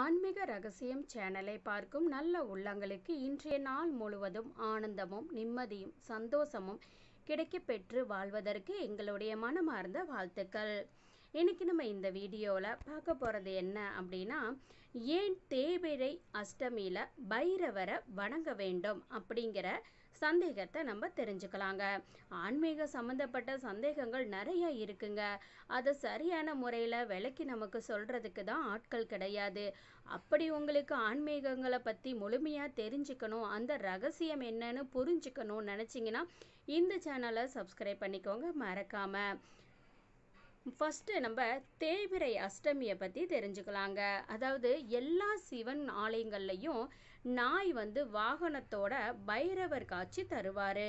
ஆன்மீக ரகசியம் சேனலை பார்க்கும் நல்ல உள்ளங்களுக்கு இன்றைய நாள் முழுவதும் ஆனந்தமும் நிம்மதியும் சந்தோஷமும் கிடைக்க பெற்று வாழ்வதற்கு எங்களுடைய மனமார்ந்த வாழ்த்துக்கள் இன்னைக்கு நம்ம இந்த வீடியோவில் பார்க்க போகிறது என்ன அப்படின்னா ஏன் தேவிரை அஷ்டமியில் பைரவரை வணங்க வேண்டும் அப்படிங்கிற சந்தேகத்தை நம்ம தெரிஞ்சுக்கலாங்க ஆன்மீக சம்மந்தப்பட்ட சந்தேகங்கள் நிறைய இருக்குங்க அதை சரியான முறையில் விளக்கி நமக்கு சொல்கிறதுக்கு தான் ஆட்கள் கிடையாது அப்படி உங்களுக்கு ஆன்மீகங்களை பற்றி முழுமையாக தெரிஞ்சுக்கணும் அந்த ரகசியம் என்னன்னு புரிஞ்சுக்கணும்னு நினச்சிங்கன்னா இந்த சேனலை சப்ஸ்கிரைப் பண்ணிக்கோங்க மறக்காமல் ஃபஸ்ட்டு நம்ம தேவிரை அஷ்டமியை பற்றி தெரிஞ்சுக்கலாங்க அதாவது எல்லா சிவன் ஆலயங்கள்லையும் நாய் வந்து வாகனத்தோட பைரவர் காட்சி தருவார்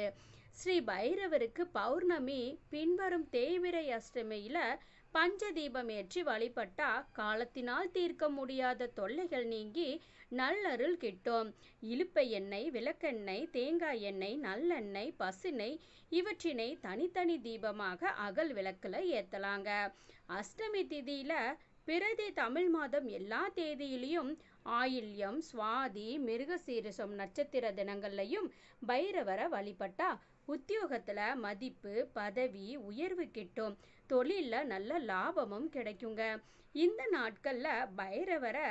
ஸ்ரீ பைரவருக்கு பௌர்ணமி பின்வரும் தேய்விரை அஷ்டமியில் பஞ்சதீபம் ஏற்றி வழிபட்டா காலத்தினால் தீர்க்க முடியாத தொல்லைகள் நீங்கி நல்லருள் கிட்டும் இழுப்பை எண்ணெய் விளக்கெண்ணெய் தேங்காய் எண்ணெய் நல்லெண்ணெய் பசுனை இவற்றினை தனித்தனி தீபமாக அகல் விளக்கில் ஏற்றலாங்க அஷ்டமி திதியில் பிறதி தமிழ் மாதம் எல்லா தேதியிலையும் ஆயில்யம் சுவாதி மிருகசீரிசம் நட்சத்திர தினங்கள்லையும் பைரவரை வழிபட்டா உத்தியோகத்தில் மதிப்பு பதவி உயர்வு கிட்டும் தொழிலில் நல்ல லாபமும் கிடைக்குங்க இந்த நாட்களில் பைரவரை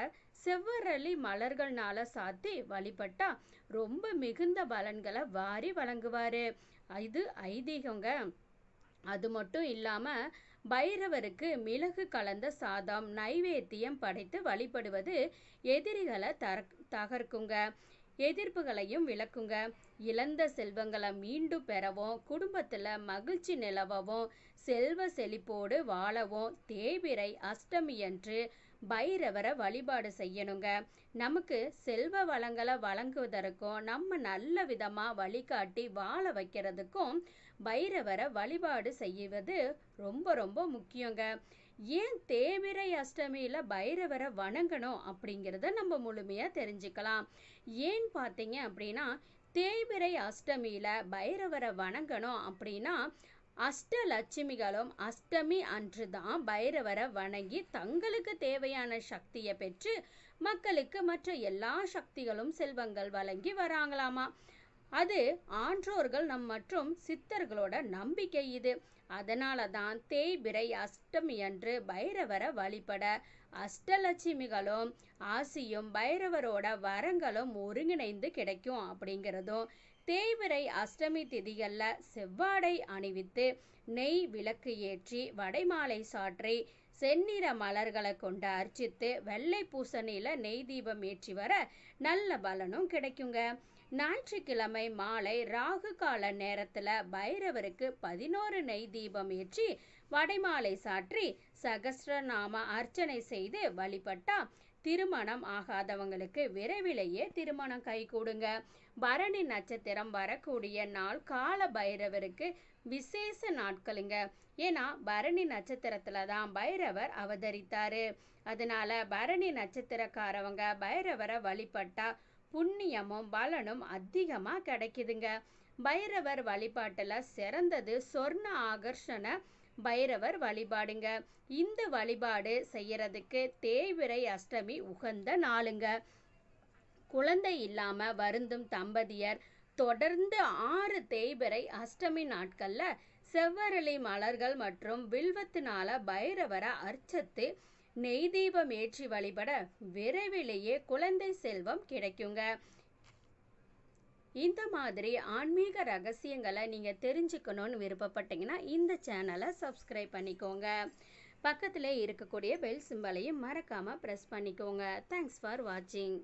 செவ்வரளி மலர்கள்னால சாத்தி வழிபட்டா ரொம்ப மிகுந்த பலன்களை வாரி வழங்குவார் இது ஐதீகங்க அது மட்டும் இல்லாமல் பைரவருக்கு மிளகு கலந்த சாதம் நைவேத்தியம் படைத்து வழிபடுவது எதிரிகளை தர தகர்க்குங்க எதிர்ப்புகளையும் விளக்குங்க இழந்த செல்வங்களை மீண்டும் பெறவும் குடும்பத்தில் மகிழ்ச்சி நிலவவும் செல்வ செழிப்போடு வாழவும் தேவிரை அஷ்டமியன்று பைரவரை வழிபாடு செய்யணுங்க நமக்கு செல்வ வளங்களை வழங்குவதற்கும் நம்ம நல்ல விதமாக வழிகாட்டி வாழ வைக்கிறதுக்கும் பைரவரை வழிபாடு செய்வது ரொம்ப ரொம்ப முக்கியங்க ஏன் தேவிரை அஷ்டமியில் பைரவரை வணங்கணும் அப்படிங்கிறத நம்ம முழுமையாக தெரிஞ்சுக்கலாம் ஏன் பார்த்தீங்க அப்படின்னா தேய்பிறை அஷ்டமியில் பைரவரை வணங்கணும் அப்படின்னா அஷ்டலட்சுமிகளும் அஷ்டமி அன்று தான் பைரவரை வணங்கி தங்களுக்கு தேவையான சக்தியை பெற்று மக்களுக்கு மற்ற எல்லா சக்திகளும் செல்வங்கள் வழங்கி வராங்களாமா அது ஆன்றோர்கள் நம் மற்றும் சித்தர்களோட நம்பிக்கை இது அதனால தான் தேய்பிரை அஷ்டமி அன்று பைரவரை வழிபட அஷ்டலட்சுமிகளும் ஆசியும் பைரவரோட வரங்களும் ஒருங்கிணைந்து கிடைக்கும் அப்படிங்கிறதும் தேய்பிரை அஷ்டமி திதிகளில் செவ்வாடை அணிவித்து நெய் விளக்கு ஏற்றி வடைமாலை சாற்றி செந்நிற மலர்களை கொண்டு அர்ச்சித்து வெள்ளை பூசணியில் நெய் தீபம் ஏற்றி வர நல்ல பலனும் கிடைக்குங்க ஞாயிற்றுக்கிழமை மாலை ராகு கால நேரத்துல பைரவருக்கு பதினோரு நெய் தீபம் ஏற்றி வடைமாலை சாற்றி சகஸ்ரநாம அர்ச்சனை செய்து வழிபட்டா திருமணம் ஆகாதவங்களுக்கு விரைவிலேயே திருமணம் கை கொடுங்க பரணி நட்சத்திரம் வரக்கூடிய நாள் கால பைரவருக்கு விசேஷ நாட்களுங்க ஏன்னா பரணி நட்சத்திரத்துல தான் பைரவர் அவதரித்தாரு அதனால பரணி நட்சத்திரக்காரவங்க பைரவரை வழிபட்டா புண்ணியமும் பலனும் அதிகமாக கிடைக்குதுங்க பைரவர் வழிபாட்டில் சிறந்தது சொர்ண ஆகர்ஷண பைரவர் வழிபாடுங்க இந்த வழிபாடு செய்யறதுக்கு தேவிரை அஷ்டமி உகந்த நாளுங்க குழந்தை இல்லாம வருந்தும் தம்பதியர் தொடர்ந்து ஆறு தேய்பிரை அஷ்டமி நாட்கள்ல செவ்வரளி மலர்கள் மற்றும் வில்வத்தினால பைரவரை அர்ச்சத்து நெய் தீபம் ஏற்றி வழிபட விரைவிலேயே குழந்தை செல்வம் கிடைக்குங்க இந்த மாதிரி ஆன்மீக ரகசியங்களை நீங்கள் தெரிஞ்சுக்கணும்னு விருப்பப்பட்டீங்கன்னா இந்த சேனலை சப்ஸ்கிரைப் பண்ணிக்கோங்க பக்கத்தில் இருக்கக்கூடிய பெல் சிம்பலையும் மறக்காமல் ப்ரெஸ் பண்ணிக்கோங்க தேங்க்ஸ் ஃபார் வாட்சிங்